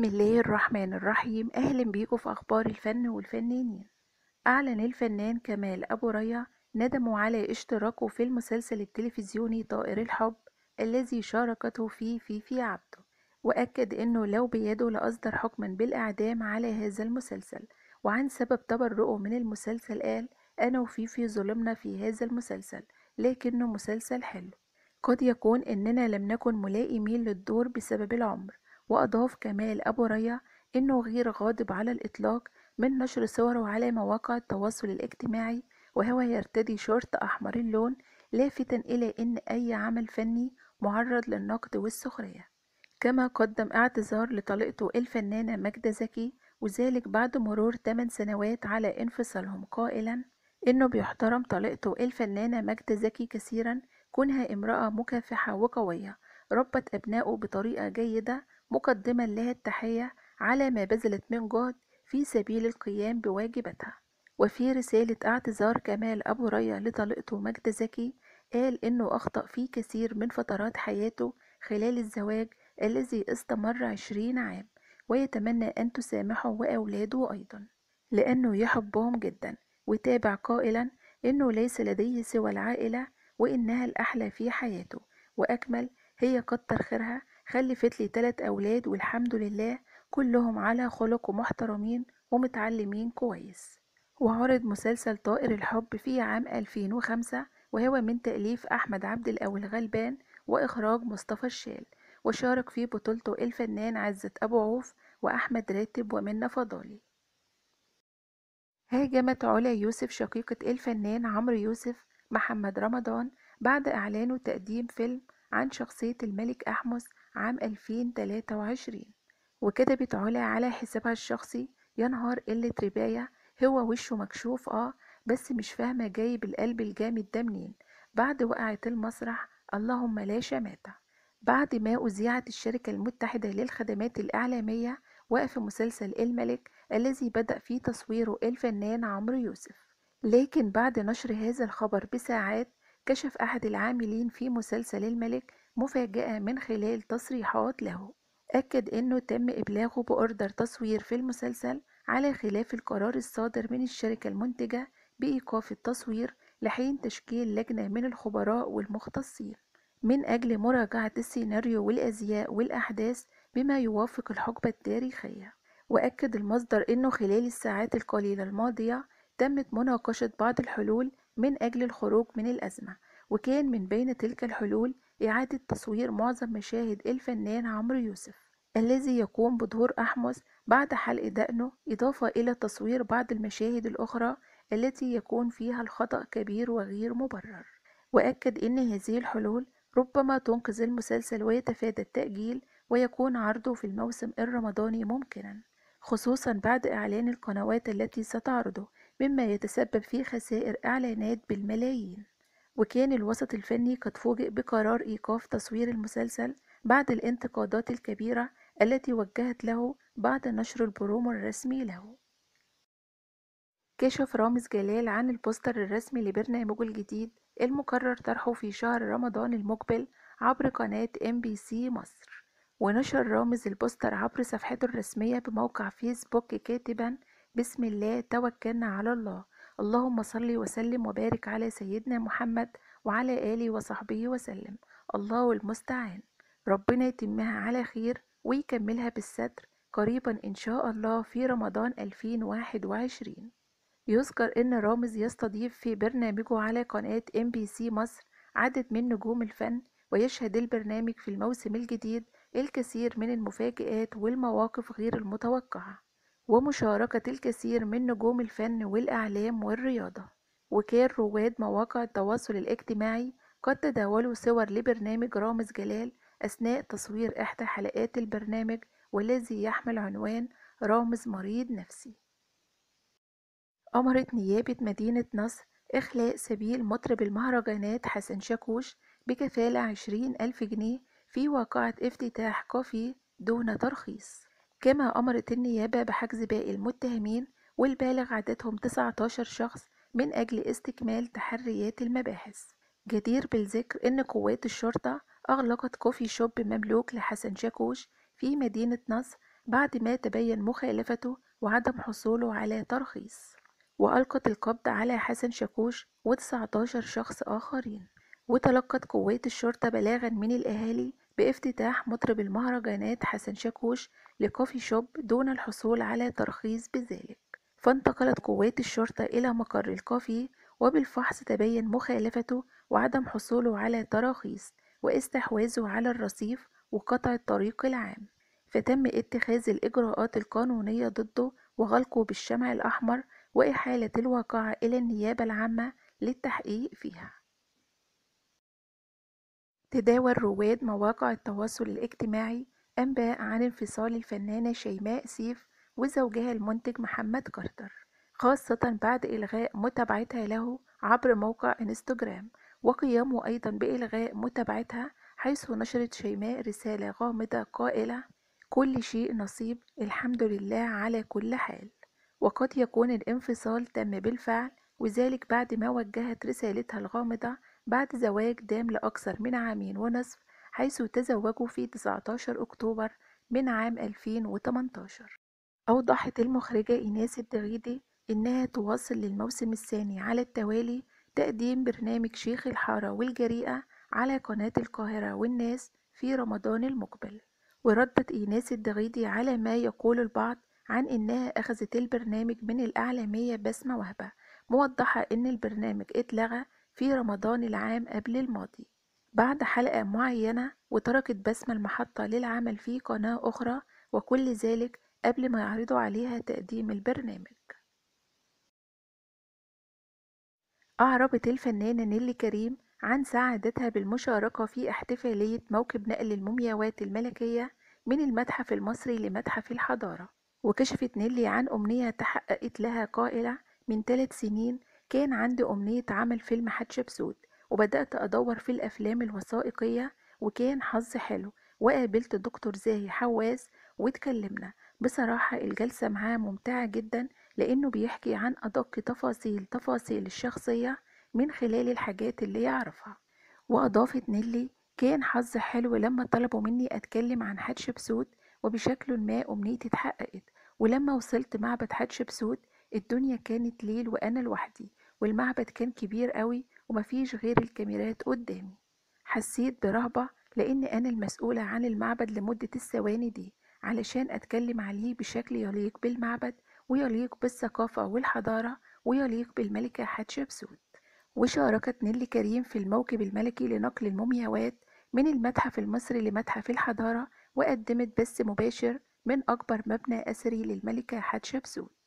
بسم الله الرحمن الرحيم أهلا بيكم في أخبار الفن والفنانين أعلن الفنان كمال أبو ريع ندمه على اشتراكه في المسلسل التلفزيوني طائر الحب الذي شاركته فيه فيفي في عبده وأكد أنه لو بيده لأصدر حكما بالإعدام على هذا المسلسل وعن سبب تبرؤه من المسلسل قال أنا وفيفي ظلمنا في هذا المسلسل لكنه مسلسل حلو قد يكون أننا لم نكن ملائمين للدور بسبب العمر وأضاف كمال أبو ريع إنه غير غاضب على الإطلاق من نشر صوره على مواقع التواصل الاجتماعي وهو يرتدي شورت أحمر اللون لافتا إلى إن أي عمل فني معرض للنقد والسخرية كما قدم اعتذار لطليقته الفنانة مجدة زكي وذلك بعد مرور 8 سنوات على انفصالهم قائلا إنه بيحترم طليقته الفنانة مجدة زكي كثيرا كونها امرأة مكافحة وقوية ربت أبنائه بطريقة جيدة مقدما لها التحية على ما بذلت من جهد في سبيل القيام بواجباتها وفي رسالة اعتذار كمال أبو ريا لطليقته مجد زكي قال إنه أخطأ في كثير من فترات حياته خلال الزواج الذي استمر عشرين عام ويتمنى أن تسامحه وأولاده أيضا لأنه يحبهم جدا وتابع قائلا إنه ليس لديه سوى العائلة وإنها الأحلى في حياته وأكمل هي كتر خيرها خلفت لي تلات أولاد والحمد لله كلهم على خلق ومحترمين ومتعلمين كويس وعرض مسلسل طائر الحب في عام 2005 وهو من تأليف أحمد عبد الأول غلبان وإخراج مصطفى الشال وشارك في بطولته الفنان عزت أبو عوف وأحمد راتب ومنة فضالي هاجمت علا يوسف شقيقة الفنان عمرو يوسف محمد رمضان بعد إعلانه تقديم فيلم عن شخصية الملك أحمس عام 2023 وكتبت علا على حسابها الشخصي يا نهار قلة رباية هو وشه مكشوف اه بس مش فاهمة جايب القلب الجامد ده منين بعد وقعت المسرح اللهم لا شماتة بعد ما أذيعت الشركة المتحدة للخدمات الإعلامية وقف مسلسل الملك الذي بدأ فيه تصويره الفنان عمرو يوسف لكن بعد نشر هذا الخبر بساعات كشف أحد العاملين في مسلسل الملك مفاجأة من خلال تصريحات له أكد أنه تم إبلاغه بأوردر تصوير في المسلسل على خلاف القرار الصادر من الشركة المنتجة بإيقاف التصوير لحين تشكيل لجنة من الخبراء والمختصين من أجل مراجعة السيناريو والأزياء والأحداث بما يوافق الحقبة التاريخية وأكد المصدر أنه خلال الساعات القليلة الماضية تمت مناقشة بعض الحلول من أجل الخروج من الأزمة وكان من بين تلك الحلول إعادة تصوير معظم مشاهد الفنان عمرو يوسف الذي يقوم بدور أحمس بعد حلق دقنه إضافة إلى تصوير بعض المشاهد الأخرى التي يكون فيها الخطأ كبير وغير مبرر وأكد أن هذه الحلول ربما تنقذ المسلسل ويتفادى التأجيل ويكون عرضه في الموسم الرمضاني ممكنا خصوصا بعد إعلان القنوات التي ستعرضه مما يتسبب في خسائر إعلانات بالملايين وكان الوسط الفني قد فوجئ بقرار إيقاف تصوير المسلسل بعد الانتقادات الكبيرة التي وجهت له بعد نشر البرومو الرسمي له كشف رامز جلال عن البوستر الرسمي لبرنامجه الجديد المقرر طرحه في شهر رمضان المقبل عبر قناة ام بي سي مصر ونشر رامز البوستر عبر صفحته الرسمية بموقع فيسبوك كاتبا بسم الله توكلنا على الله اللهم صل وسلم وبارك على سيدنا محمد وعلى آله وصحبه وسلم الله المستعان ربنا يتمها على خير ويكملها بالستر قريبا إن شاء الله في رمضان 2021 يذكر إن رامز يستضيف في برنامجه على قناة ام بي سي مصر عدد من نجوم الفن ويشهد البرنامج في الموسم الجديد الكثير من المفاجآت والمواقف غير المتوقعة ومشاركة الكثير من نجوم الفن والإعلام والرياضة وكان رواد مواقع التواصل الاجتماعي قد تداولوا صور لبرنامج رامز جلال أثناء تصوير إحدى حلقات البرنامج والذي يحمل عنوان رامز مريض نفسي أمرت نيابة مدينة نصر إخلاء سبيل مطرب المهرجانات حسن شاكوش بكفالة عشرين ألف جنيه في واقعة افتتاح كافي دون ترخيص كما أمرت النيابة بحجز باقي المتهمين والبالغ عددهم 19 شخص من أجل استكمال تحريات المباحث جدير بالذكر أن قوات الشرطة أغلقت كوفي شوب مملوك لحسن شاكوش في مدينة نصر بعد ما تبين مخالفته وعدم حصوله على ترخيص وألقت القبض على حسن شاكوش و19 شخص آخرين وتلقت قوات الشرطة بلاغا من الأهالي بافتتاح مطرب المهرجانات حسن شاكوش لكوفي شوب دون الحصول على ترخيص بذلك فانتقلت قوات الشرطة إلى مقر الكوفي وبالفحص تبين مخالفته وعدم حصوله على تراخيص واستحواذه على الرصيف وقطع الطريق العام فتم اتخاذ الإجراءات القانونية ضده وغلقه بالشمع الأحمر وإحالة الواقعة إلى النيابة العامة للتحقيق فيها تداول رواد مواقع التواصل الاجتماعي أنباء عن انفصال الفنانة شيماء سيف وزوجها المنتج محمد كارتر خاصة بعد إلغاء متابعتها له عبر موقع إنستجرام وقيامه أيضا بإلغاء متابعتها حيث نشرت شيماء رسالة غامضة قائلة كل شيء نصيب الحمد لله على كل حال وقد يكون الانفصال تم بالفعل وذلك بعد ما وجهت رسالتها الغامضة بعد زواج دام لأكثر من عامين ونصف حيث تزوجوا في 19 أكتوبر من عام 2018 أوضحت المخرجة إيناس الدغيدي إنها تواصل للموسم الثاني على التوالي تقديم برنامج شيخ الحارة والجريئة على قناة القاهرة والناس في رمضان المقبل وردت إيناس الدغيدي على ما يقول البعض عن إنها أخذت البرنامج من الأعلامية بسمة وهبة موضحة إن البرنامج اتلغى في رمضان العام قبل الماضي بعد حلقة معينة وتركت بسمة المحطة للعمل في قناة أخرى وكل ذلك قبل ما يعرضوا عليها تقديم البرنامج أعربت الفنانة نيلي كريم عن سعادتها بالمشاركة في احتفالية موكب نقل المومياوات الملكية من المتحف المصري لمتحف الحضارة وكشفت نيلي عن أمنية تحققت لها قائلة من ثلاث سنين كان عندي أمنية عمل فيلم حتشبسوت وبدأت أدور في الأفلام الوثائقية وكان حظي حلو وقابلت دكتور زاهي حواس واتكلمنا بصراحة الجلسة معاه ممتعة جدا لأنه بيحكي عن أدق تفاصيل تفاصيل الشخصية من خلال الحاجات اللي يعرفها وأضافت نيلي كان حظ حلو لما طلبوا مني أتكلم عن حتشبسوت وبشكل ما أمنيتي اتحققت ولما وصلت معبد حتشبسوت الدنيا كانت ليل وأنا لوحدي والمعبد كان كبير قوي ومفيش غير الكاميرات قدامي حسيت برهبة لأن أنا المسؤولة عن المعبد لمدة الثواني دي علشان أتكلم عليه بشكل يليق بالمعبد ويليق بالثقافة والحضارة ويليق بالملكة حتشبسوت وشاركت نيلي كريم في الموكب الملكي لنقل المومياوات من المتحف المصري لمتحف الحضارة وقدمت بث مباشر من أكبر مبنى أثري للملكة حتشبسوت